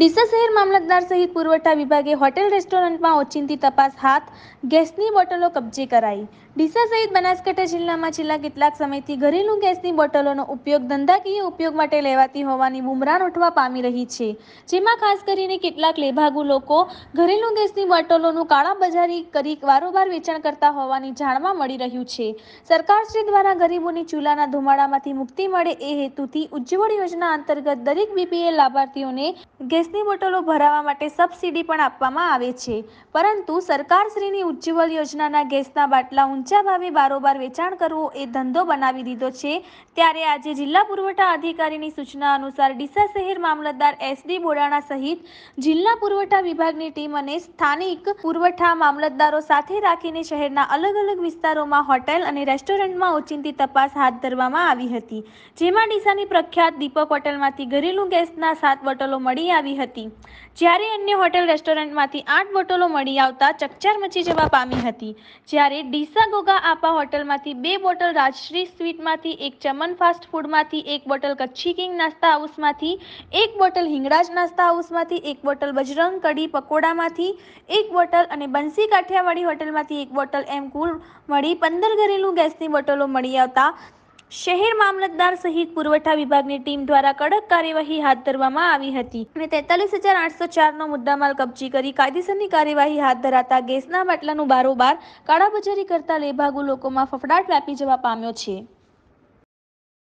ડીસા શહેર મામલતદાર સહિત પુરવઠા વિભાગે હોટેલ રેસ્ટોરન્ટમાં ઓચિંતી તપાસ હાથ ગેસની બોટલો કબજે કરાઈ ડીસા સહિત બનાસકાંઠા જિલ્લામાં છેલ્લા કેટલાક સમયથી ઘરેલું ગેસની બોટલોનો ઉપયોગ ધંધાકીય ઉપયોગ માટે લેવાતી હોવાની બુમરાણ ઉઠવા પામી રહી છે જેમાં ખાસ કરીને કેટલાક લેભાગુ લોકો ઘરેલું ગેસની બોટલોનું કાળાબજારી કરી વારોબાર વેચાણ કરતા હોવાની જાણવા મળી રહ્યું છે સરકારશ્રી દ્વારા ગરીબોની ચૂલાના ધુમાડામાંથી મુક્તિ મળે એ હેતુથી ઉજ્જવળ યોજના અંતર્ગત દરેક બીપીએલ લાભાર્થીઓને ગેસ ગેસની બોટલો ભરાવા માટે સબસિડી પણ આપવામાં આવે છે પરંતુ સરકારશ્રીની ઉજ્જવલ યોજનાના ગેસના બાટલા ઊંચા ભાવે બારોબાર વેચાણ કરવું એ ધંધો બનાવી દીધો છે ત્યારે આજે જિલ્લા પુરવઠા અધિકારીની સૂચના અનુસાર ડીસા શહેર મામલતદાર એસડી બોડાણા સહિત જિલ્લા પુરવઠા વિભાગની ટીમ અને સ્થાનિક પુરવઠા મામલતદારો સાથે રાખીને શહેરના અલગ અલગ વિસ્તારોમાં હોટેલ અને રેસ્ટોરન્ટમાં ઓચિંતી તપાસ હાથ ધરવામાં આવી હતી જેમાં ડીસાની પ્રખ્યાત દીપક હોટલમાંથી ઘરેલું ગેસના સાત બોટલો મળી આવી હતી જ્યારે અન્ય હોટેલ રેસ્ટોરન્ટમાંથી આઠ બોટલો મળી આવતા ચકચાર મચી જવા પામી હતી જ્યારે ડીસા ગોગા આપા હોટલમાંથી બે બોટલ રાજશ્રી સ્વીટમાંથી એક ચમન ફાસ્ટ ફૂડમાંથી એક બોટલ કચ્છી કિંગ નાસ્તા હાઉસમાંથી એક બોટલ હિંગળાજ નાસ્તા હાઉસમાંથી એક બોટલ બજરંગ કઢી પકોડામાંથી એક બોટલ અને બંસી કાઠિયાવાડી હોટલમાંથી એક બોટલ એમ કુલ મળી પંદર ઘરેલું ગેસની બોટલો મળી આવતા શહેર મામલતદાર સહિત પુરવઠા વિભાગની ટીમ દ્વારા કડક કાર્યવાહી હાથ ધરવામાં આવી હતી અને તેતાલીસ હજાર આઠસો ચારનો મુદ્દામાલ કબજે કરી કાયદેસરની કાર્યવાહી હાથ ધરાતા ગેસના બાટલાનું બારોબાર કાળાબજારી કરતા લેભાગુ લોકોમાં ફફડાટ વ્યાપી જવા પામ્યો છે